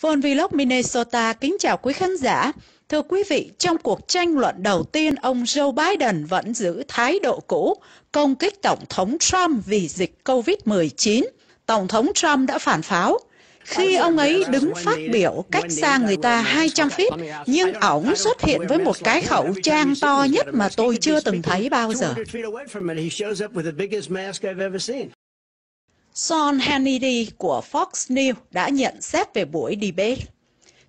Von Vlog Minnesota kính chào quý khán giả. Thưa quý vị, trong cuộc tranh luận đầu tiên, ông Joe Biden vẫn giữ thái độ cũ, công kích Tổng thống Trump vì dịch COVID-19. Tổng thống Trump đã phản pháo. Khi ông ấy đứng phát biểu cách xa người ta 200 feet, nhưng ổng xuất hiện với một cái khẩu trang to nhất mà tôi chưa từng thấy bao giờ. Sean Hannity của Fox News đã nhận xét về buổi debate.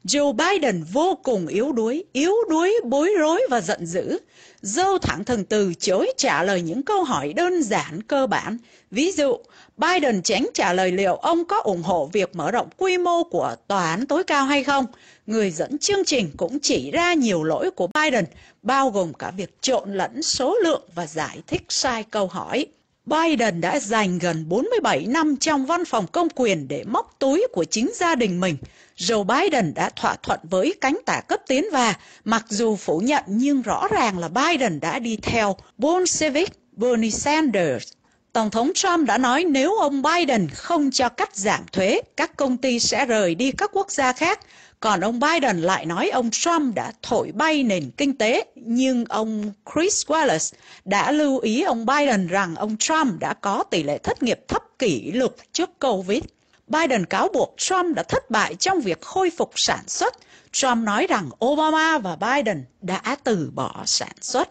Joe Biden vô cùng yếu đuối, yếu đuối, bối rối và giận dữ. Dâu thẳng thừng từ chối trả lời những câu hỏi đơn giản, cơ bản. Ví dụ, Biden tránh trả lời liệu ông có ủng hộ việc mở rộng quy mô của tòa án tối cao hay không. Người dẫn chương trình cũng chỉ ra nhiều lỗi của Biden, bao gồm cả việc trộn lẫn số lượng và giải thích sai câu hỏi. Biden đã dành gần 47 năm trong văn phòng công quyền để móc túi của chính gia đình mình. Joe Biden đã thỏa thuận với cánh tả cấp tiến và mặc dù phủ nhận nhưng rõ ràng là Biden đã đi theo Bolshevik Bernie Sanders Tổng thống Trump đã nói nếu ông Biden không cho cắt giảm thuế, các công ty sẽ rời đi các quốc gia khác. Còn ông Biden lại nói ông Trump đã thổi bay nền kinh tế, nhưng ông Chris Wallace đã lưu ý ông Biden rằng ông Trump đã có tỷ lệ thất nghiệp thấp kỷ lục trước Covid. Biden cáo buộc Trump đã thất bại trong việc khôi phục sản xuất. Trump nói rằng Obama và Biden đã từ bỏ sản xuất.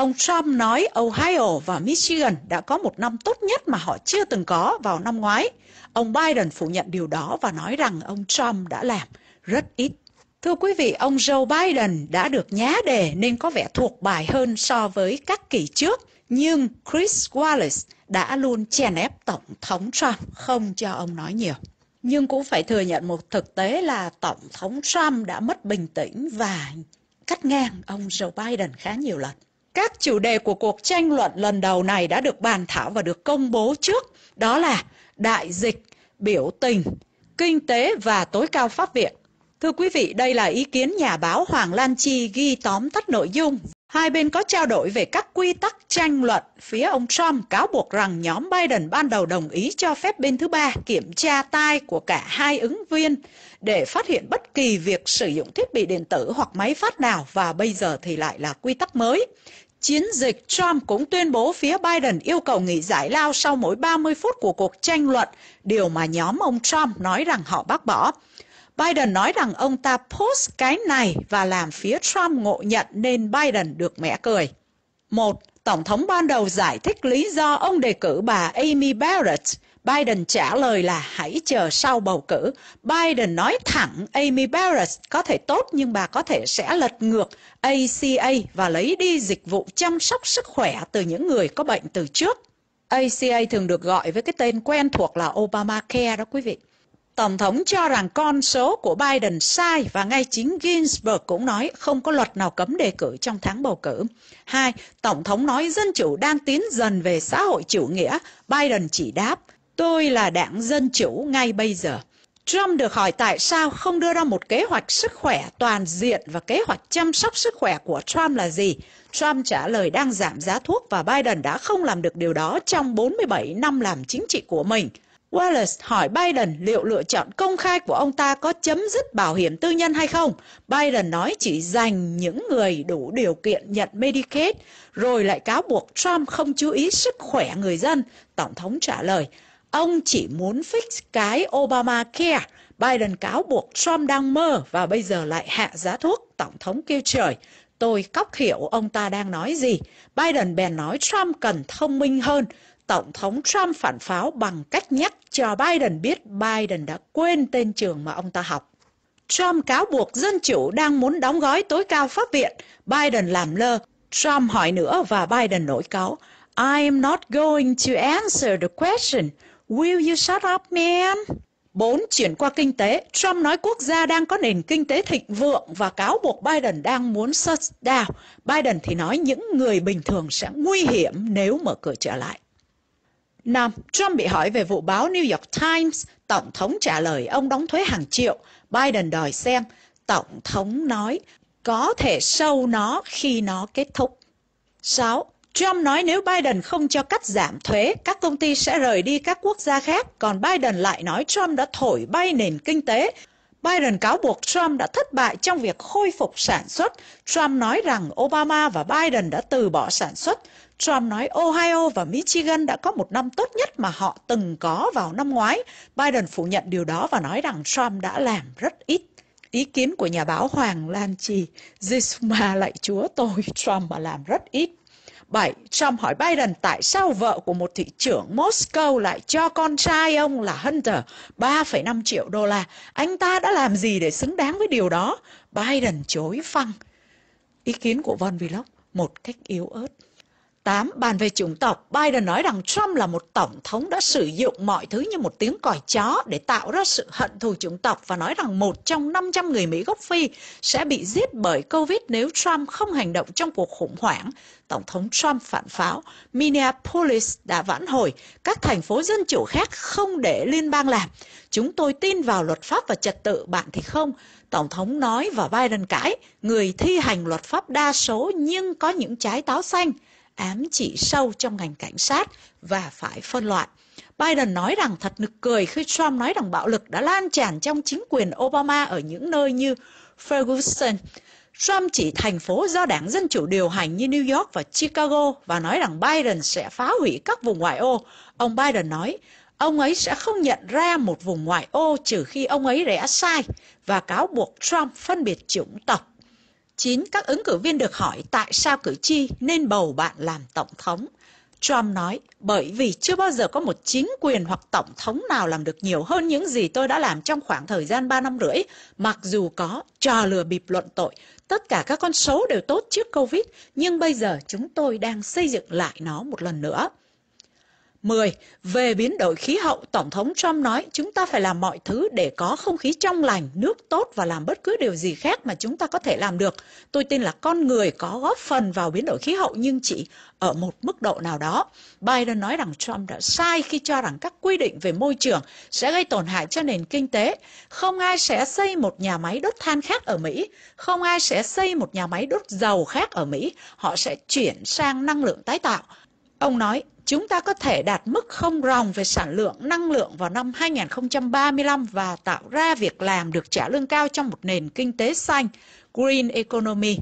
Ông Trump nói Ohio và Michigan đã có một năm tốt nhất mà họ chưa từng có vào năm ngoái. Ông Biden phủ nhận điều đó và nói rằng ông Trump đã làm rất ít. Thưa quý vị, ông Joe Biden đã được nhá đề nên có vẻ thuộc bài hơn so với các kỳ trước. Nhưng Chris Wallace đã luôn chèn ép Tổng thống Trump không cho ông nói nhiều. Nhưng cũng phải thừa nhận một thực tế là Tổng thống Trump đã mất bình tĩnh và cắt ngang ông Joe Biden khá nhiều lần. Các chủ đề của cuộc tranh luận lần đầu này đã được bàn thảo và được công bố trước, đó là đại dịch, biểu tình, kinh tế và tối cao pháp viện. Thưa quý vị, đây là ý kiến nhà báo Hoàng Lan Chi ghi tóm tắt nội dung Hai bên có trao đổi về các quy tắc tranh luận. Phía ông Trump cáo buộc rằng nhóm Biden ban đầu đồng ý cho phép bên thứ ba kiểm tra tai của cả hai ứng viên để phát hiện bất kỳ việc sử dụng thiết bị điện tử hoặc máy phát nào và bây giờ thì lại là quy tắc mới. Chiến dịch Trump cũng tuyên bố phía Biden yêu cầu nghỉ giải lao sau mỗi 30 phút của cuộc tranh luận, điều mà nhóm ông Trump nói rằng họ bác bỏ. Biden nói rằng ông ta post cái này và làm phía Trump ngộ nhận nên Biden được mẻ cười. Một, Tổng thống ban đầu giải thích lý do ông đề cử bà Amy Barrett. Biden trả lời là hãy chờ sau bầu cử. Biden nói thẳng Amy Barrett có thể tốt nhưng bà có thể sẽ lật ngược ACA và lấy đi dịch vụ chăm sóc sức khỏe từ những người có bệnh từ trước. ACA thường được gọi với cái tên quen thuộc là Obamacare đó quý vị. Tổng thống cho rằng con số của Biden sai và ngay chính Ginsburg cũng nói không có luật nào cấm đề cử trong tháng bầu cử. Hai, Tổng thống nói dân chủ đang tiến dần về xã hội chủ nghĩa. Biden chỉ đáp, tôi là đảng dân chủ ngay bây giờ. Trump được hỏi tại sao không đưa ra một kế hoạch sức khỏe toàn diện và kế hoạch chăm sóc sức khỏe của Trump là gì. Trump trả lời đang giảm giá thuốc và Biden đã không làm được điều đó trong 47 năm làm chính trị của mình. Wallace hỏi Biden liệu lựa chọn công khai của ông ta có chấm dứt bảo hiểm tư nhân hay không. Biden nói chỉ dành những người đủ điều kiện nhận Medicaid, rồi lại cáo buộc Trump không chú ý sức khỏe người dân. Tổng thống trả lời, ông chỉ muốn fix cái Obamacare. Biden cáo buộc Trump đang mơ và bây giờ lại hạ giá thuốc. Tổng thống kêu trời, tôi cóc hiểu ông ta đang nói gì. Biden bèn nói Trump cần thông minh hơn. Tổng thống Trump phản pháo bằng cách nhắc cho Biden biết Biden đã quên tên trường mà ông ta học. Trump cáo buộc Dân Chủ đang muốn đóng gói tối cao pháp viện. Biden làm lơ. Trump hỏi nữa và Biden nổi cáo. I am not going to answer the question. Will you shut up, man? 4. Chuyển qua kinh tế. Trump nói quốc gia đang có nền kinh tế thịnh vượng và cáo buộc Biden đang muốn shut down. Biden thì nói những người bình thường sẽ nguy hiểm nếu mở cửa trở lại. 5. Trump bị hỏi về vụ báo New York Times, Tổng thống trả lời ông đóng thuế hàng triệu. Biden đòi xem, Tổng thống nói, có thể sâu nó khi nó kết thúc. 6. Trump nói nếu Biden không cho cắt giảm thuế, các công ty sẽ rời đi các quốc gia khác, còn Biden lại nói Trump đã thổi bay nền kinh tế. Biden cáo buộc Trump đã thất bại trong việc khôi phục sản xuất. Trump nói rằng Obama và Biden đã từ bỏ sản xuất. Trump nói Ohio và Michigan đã có một năm tốt nhất mà họ từng có vào năm ngoái. Biden phủ nhận điều đó và nói rằng Trump đã làm rất ít. Ý kiến của nhà báo Hoàng Lan Trì, Jisuma lại chúa tôi, Trump mà làm rất ít. 7. Trump hỏi Biden tại sao vợ của một thị trưởng Moscow lại cho con trai ông là Hunter 3,5 triệu đô la. Anh ta đã làm gì để xứng đáng với điều đó? Biden chối phăng. Ý kiến của Von Vlog một cách yếu ớt. 8. Bàn về chủng tộc, Biden nói rằng Trump là một tổng thống đã sử dụng mọi thứ như một tiếng còi chó để tạo ra sự hận thù chủng tộc và nói rằng một trong 500 người Mỹ gốc Phi sẽ bị giết bởi Covid nếu Trump không hành động trong cuộc khủng hoảng. Tổng thống Trump phản pháo, Minneapolis đã vãn hồi, các thành phố dân chủ khác không để liên bang làm. Chúng tôi tin vào luật pháp và trật tự, bạn thì không. Tổng thống nói và Biden cãi, người thi hành luật pháp đa số nhưng có những trái táo xanh ám chỉ sâu trong ngành cảnh sát và phải phân loại. Biden nói rằng thật nực cười khi Trump nói rằng bạo lực đã lan tràn trong chính quyền Obama ở những nơi như Ferguson. Trump chỉ thành phố do đảng Dân Chủ điều hành như New York và Chicago và nói rằng Biden sẽ phá hủy các vùng ngoại ô. Ông Biden nói, ông ấy sẽ không nhận ra một vùng ngoại ô trừ khi ông ấy rẽ sai và cáo buộc Trump phân biệt chủng tộc 9. Các ứng cử viên được hỏi tại sao cử tri nên bầu bạn làm tổng thống. Trump nói, bởi vì chưa bao giờ có một chính quyền hoặc tổng thống nào làm được nhiều hơn những gì tôi đã làm trong khoảng thời gian 3 năm rưỡi, mặc dù có trò lừa bịp luận tội. Tất cả các con số đều tốt trước Covid, nhưng bây giờ chúng tôi đang xây dựng lại nó một lần nữa. 10. Về biến đổi khí hậu, Tổng thống Trump nói chúng ta phải làm mọi thứ để có không khí trong lành, nước tốt và làm bất cứ điều gì khác mà chúng ta có thể làm được. Tôi tin là con người có góp phần vào biến đổi khí hậu nhưng chỉ ở một mức độ nào đó. Biden nói rằng Trump đã sai khi cho rằng các quy định về môi trường sẽ gây tổn hại cho nền kinh tế. Không ai sẽ xây một nhà máy đốt than khác ở Mỹ, không ai sẽ xây một nhà máy đốt dầu khác ở Mỹ. Họ sẽ chuyển sang năng lượng tái tạo Ông nói, chúng ta có thể đạt mức không ròng về sản lượng năng lượng vào năm 2035 và tạo ra việc làm được trả lương cao trong một nền kinh tế xanh, Green Economy.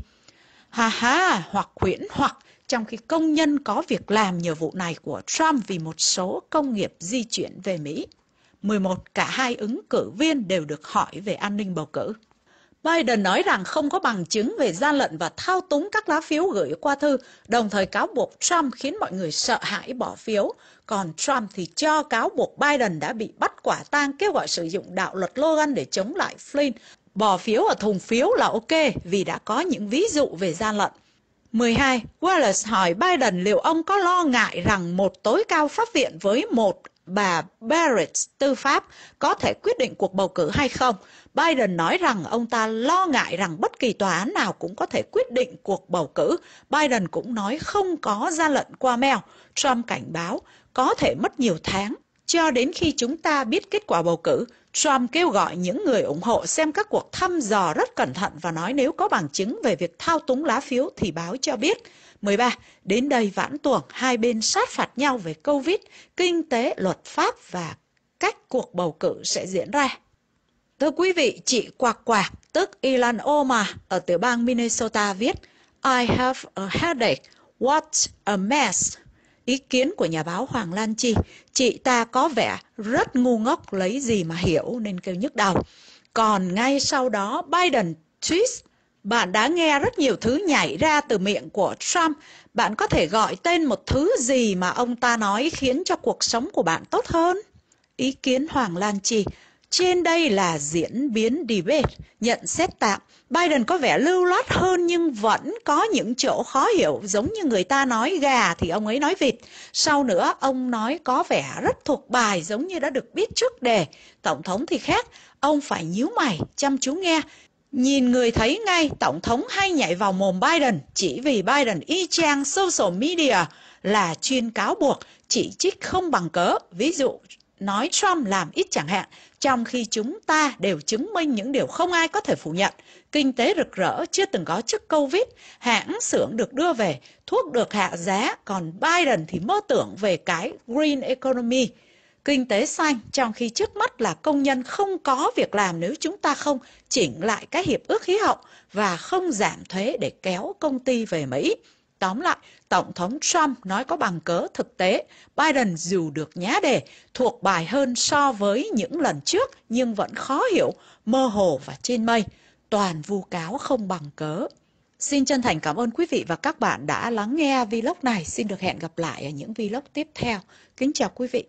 Hà hà, hoặc huyễn hoặc, trong khi công nhân có việc làm nhờ vụ này của Trump vì một số công nghiệp di chuyển về Mỹ. 11. Cả hai ứng cử viên đều được hỏi về an ninh bầu cử. Biden nói rằng không có bằng chứng về gian lận và thao túng các lá phiếu gửi qua thư, đồng thời cáo buộc Trump khiến mọi người sợ hãi bỏ phiếu. Còn Trump thì cho cáo buộc Biden đã bị bắt quả tang kêu gọi sử dụng đạo luật Logan để chống lại Flynn. Bỏ phiếu ở thùng phiếu là ok vì đã có những ví dụ về gian lận. 12. Wallace hỏi Biden liệu ông có lo ngại rằng một tối cao pháp viện với một bà Barrett tư pháp có thể quyết định cuộc bầu cử hay không. Biden nói rằng ông ta lo ngại rằng bất kỳ tòa án nào cũng có thể quyết định cuộc bầu cử. Biden cũng nói không có ra lận qua mail. Trump cảnh báo có thể mất nhiều tháng cho đến khi chúng ta biết kết quả bầu cử, Trump kêu gọi những người ủng hộ xem các cuộc thăm dò rất cẩn thận và nói nếu có bằng chứng về việc thao túng lá phiếu thì báo cho biết. 13. Đến đây vãn tuồng, hai bên sát phạt nhau về Covid, kinh tế, luật pháp và cách cuộc bầu cử sẽ diễn ra. Thưa quý vị, chị Quạc Quạc, tức Ilan Oma ở tiểu bang Minnesota viết I have a headache, what a mess ý kiến của nhà báo Hoàng Lan Chi, chị ta có vẻ rất ngu ngốc lấy gì mà hiểu nên kêu nhức đầu. Còn ngay sau đó Biden tweet bạn đã nghe rất nhiều thứ nhảy ra từ miệng của Trump. Bạn có thể gọi tên một thứ gì mà ông ta nói khiến cho cuộc sống của bạn tốt hơn? Ý kiến Hoàng Lan Chi trên đây là diễn biến debate, nhận xét tạm. Biden có vẻ lưu loát hơn nhưng vẫn có những chỗ khó hiểu giống như người ta nói gà thì ông ấy nói vịt. Sau nữa, ông nói có vẻ rất thuộc bài giống như đã được biết trước đề. Tổng thống thì khác, ông phải nhíu mày, chăm chú nghe. Nhìn người thấy ngay Tổng thống hay nhảy vào mồm Biden chỉ vì Biden y chang social media là chuyên cáo buộc, chỉ trích không bằng cớ, ví dụ nói Trump làm ít chẳng hạn, trong khi chúng ta đều chứng minh những điều không ai có thể phủ nhận. Kinh tế rực rỡ chưa từng có trước Covid, hãng xưởng được đưa về, thuốc được hạ giá, còn Biden thì mơ tưởng về cái green economy, kinh tế xanh, trong khi trước mắt là công nhân không có việc làm nếu chúng ta không chỉnh lại các hiệp ước khí hậu và không giảm thuế để kéo công ty về Mỹ. Tóm lại, Tổng thống Trump nói có bằng cớ thực tế, Biden dù được nhá đề, thuộc bài hơn so với những lần trước nhưng vẫn khó hiểu, mơ hồ và trên mây. Toàn vu cáo không bằng cớ. Xin chân thành cảm ơn quý vị và các bạn đã lắng nghe vlog này. Xin được hẹn gặp lại ở những vlog tiếp theo. Kính chào quý vị.